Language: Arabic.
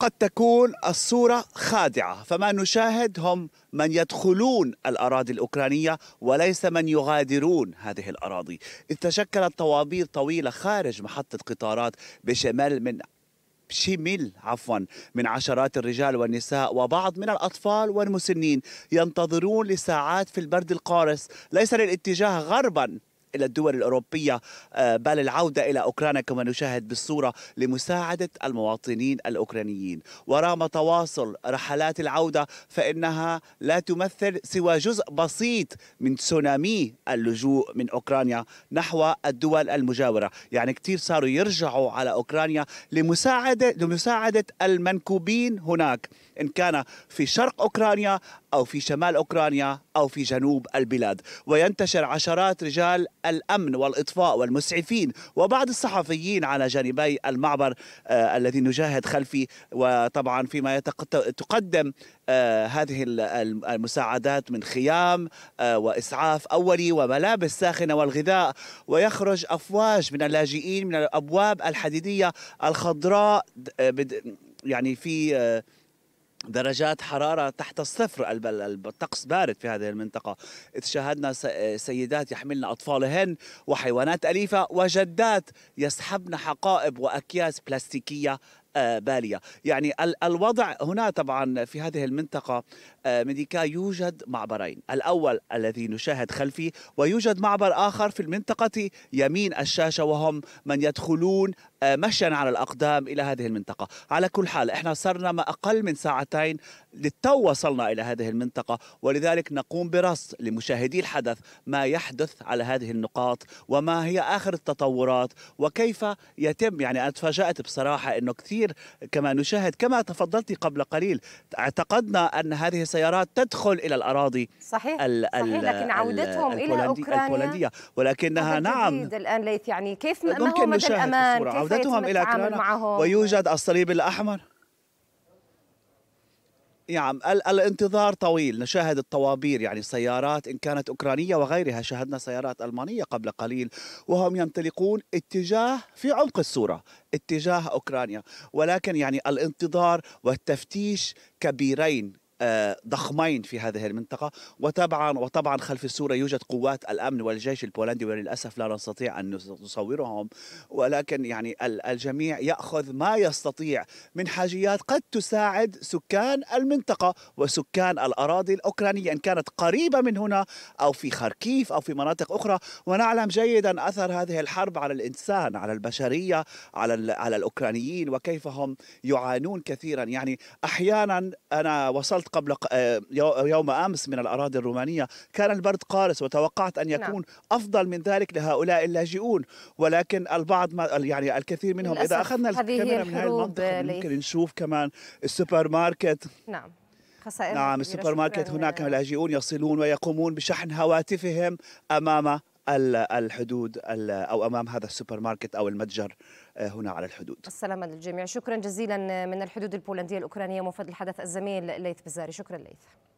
قد تكون الصورة خادعة فما نشاهد هم من يدخلون الأراضي الأوكرانية وليس من يغادرون هذه الأراضي إذ تشكلت طوابير طويلة خارج محطة قطارات بشمال من شميل عفوا من عشرات الرجال والنساء وبعض من الأطفال والمسنين ينتظرون لساعات في البرد القارس ليس للاتجاه غربا الى الدول الاوروبيه آه، بل العوده الى اوكرانيا كما نشاهد بالصوره لمساعده المواطنين الاوكرانيين ورغم تواصل رحلات العوده فانها لا تمثل سوى جزء بسيط من تسونامي اللجوء من اوكرانيا نحو الدول المجاوره يعني كثير صاروا يرجعوا على اوكرانيا لمساعده لمساعده المنكوبين هناك ان كان في شرق اوكرانيا او في شمال اوكرانيا او في جنوب البلاد وينتشر عشرات رجال الأمن والإطفاء والمسعفين وبعض الصحفيين على جانبي المعبر آه الذي نجاهد خلفي وطبعا فيما تقدم آه هذه المساعدات من خيام آه وإسعاف أولي وملابس ساخنة والغذاء ويخرج أفواج من اللاجئين من الأبواب الحديدية الخضراء يعني في آه، درجات حرارة تحت الصفر الطقس بارد في هذه المنطقة إذ شاهدنا سيدات يحملن أطفالهن وحيوانات أليفة وجدات يسحبن حقائب وأكياس بلاستيكية آه، بالية يعني الوضع هنا طبعا في هذه المنطقة آه، ميديكا يوجد معبرين الأول الذي نشاهد خلفي ويوجد معبر آخر في المنطقة يمين الشاشة وهم من يدخلون آه، مشيا على الأقدام إلى هذه المنطقة على كل حال إحنا صرنا ما أقل من ساعتين للتو وصلنا إلى هذه المنطقة ولذلك نقوم برصد لمشاهدي الحدث ما يحدث على هذه النقاط وما هي آخر التطورات وكيف يتم يعني أنا تفاجأت بصراحة أنه كثير كما نشاهد كما تفضلت قبل قليل اعتقدنا أن هذه السيارات تدخل إلى الأراضي صحيح, الـ صحيح لكن عودتهم إلى أوكرانيا البولندية ولكنها نعم الآن ليث يعني كيف ما هو مدى الأمان كيف عودتهم إلى أوكرانيا معهم ويوجد الصليب الأحمر نعم الانتظار طويل نشاهد الطوابير يعني سيارات إن كانت أوكرانية وغيرها شاهدنا سيارات ألمانية قبل قليل وهم ينطلقون اتجاه في عمق الصورة اتجاه أوكرانيا ولكن يعني الانتظار والتفتيش كبيرين آه، ضخمين في هذه المنطقة وطبعا وطبعا خلف الصورة يوجد قوات الأمن والجيش البولندي وللأسف لا نستطيع أن نصورهم ولكن يعني الجميع يأخذ ما يستطيع من حاجيات قد تساعد سكان المنطقة وسكان الأراضي الأوكرانية إن كانت قريبة من هنا أو في خاركيف أو في مناطق أخرى ونعلم جيدا أثر هذه الحرب على الإنسان على البشرية على على الأوكرانيين وكيف هم يعانون كثيرا يعني أحيانا أنا وصلت قبل آه، يوم امس من الاراضي الرومانيه كان البرد قارس وتوقعت ان نعم. يكون نعم. افضل من ذلك لهؤلاء اللاجئون ولكن البعض ما يعني الكثير منهم اذا اخذنا الكاميرا من هذه المنطقه ممكن نشوف كمان السوبر ماركت نعم خسائر نعم السوبر ماركت هناك لاجئون يصلون ويقومون بشحن هواتفهم امام الحدود او امام هذا السوبر ماركت او المتجر هنا على الحدود السلام للجميع شكرا جزيلا من الحدود البولندية الأوكرانية مفاد الحدث الزميل ليث بزاري شكرا ليث